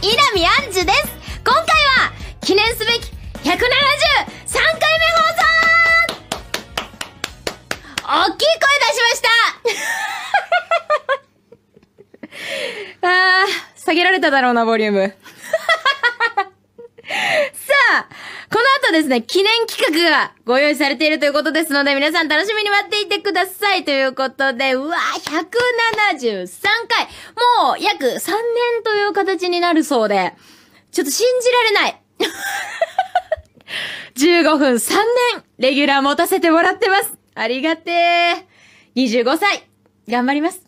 稲見杏樹です今回は記念すべき173回目放送大きい声出しました あー、下げられただろうな、ボリューム。とですね、記念企画がご用意されているということですので、皆さん楽しみに待っていてくださいということで、うわー、173回もう約3年という形になるそうで、ちょっと信じられない15 分3年、レギュラー持たせてもらってますありがてー !25 歳、頑張ります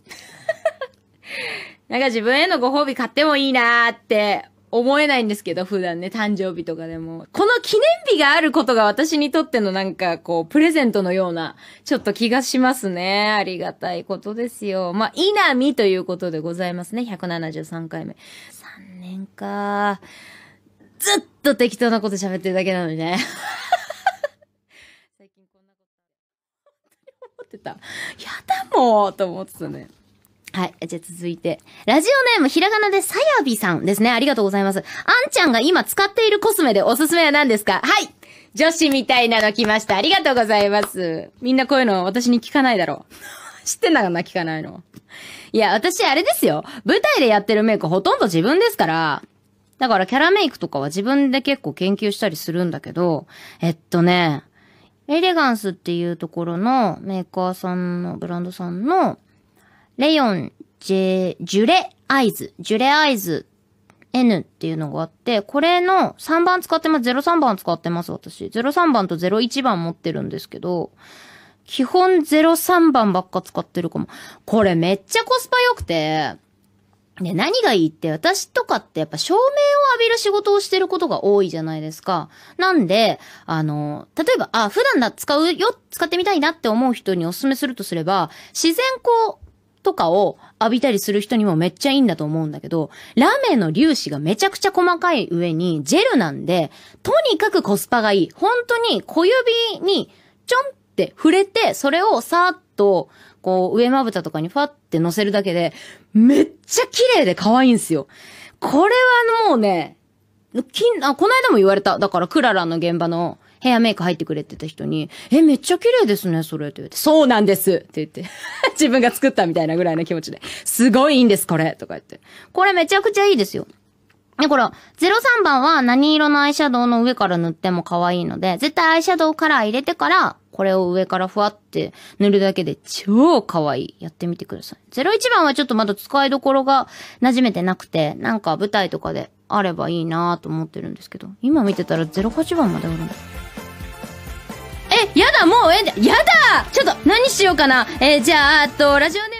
なんか自分へのご褒美買ってもいいなーって思えないんですけど、普段ね、誕生日とかでも。この記念日があることが私にとってのなんか、こう、プレゼントのような、ちょっと気がしますね。ありがたいことですよ。まあ、見ということでございますね。173回目。3年か。ずっと適当なこと喋ってるだけなのにね。最近こんなこと、本当に思ってた。やだもうと思ってたね。はい。じゃあ続いて。ラジオネーム、ひらがなでさやびさんですね。ありがとうございます。あんちゃんが今使っているコスメでおすすめは何ですかはい女子みたいなの来ました。ありがとうございます。みんなこういうの私に聞かないだろう。知ってんだかな、聞かないの。いや、私あれですよ。舞台でやってるメイクほとんど自分ですから。だからキャラメイクとかは自分で結構研究したりするんだけど、えっとね、エレガンスっていうところのメーカーさんの、ブランドさんの、レヨン、ジェ、ジュレアイズ、ジュレアイズ N っていうのがあって、これの3番使ってます。03番使ってます、私。03番と01番持ってるんですけど、基本03番ばっか使ってるかも。これめっちゃコスパ良くて、ね、何がいいって私とかってやっぱ照明を浴びる仕事をしてることが多いじゃないですか。なんで、あの、例えば、あ、普段だ、使うよ、使ってみたいなって思う人にお勧めするとすれば、自然こう、とかを浴びたりする人にもめっちゃいいんだと思うんだけど、ラーメンの粒子がめちゃくちゃ細かい上にジェルなんで、とにかくコスパがいい。本当に小指にちょんって触れて、それをさーっと、こう上まぶたとかにファって乗せるだけで、めっちゃ綺麗で可愛いんすよ。これはもうね、きん、あ、この間も言われた。だから、クララの現場のヘアメイク入ってくれてた人に、え、めっちゃ綺麗ですね、それって言って、そうなんですって言って、自分が作ったみたいなぐらいの気持ちで、すごいいいんです、これとか言って。これめちゃくちゃいいですよ。だから、03番は何色のアイシャドウの上から塗っても可愛いので、絶対アイシャドウカラー入れてから、これを上からふわって塗るだけで超可愛い。やってみてください。01番はちょっとまだ使いどころが馴染めてなくて、なんか舞台とかであればいいなと思ってるんですけど、今見てたら08番まであるんです。やだ、もう、え、やだちょっと、何しようかな。えー、じゃあ、あと、ラジオネーム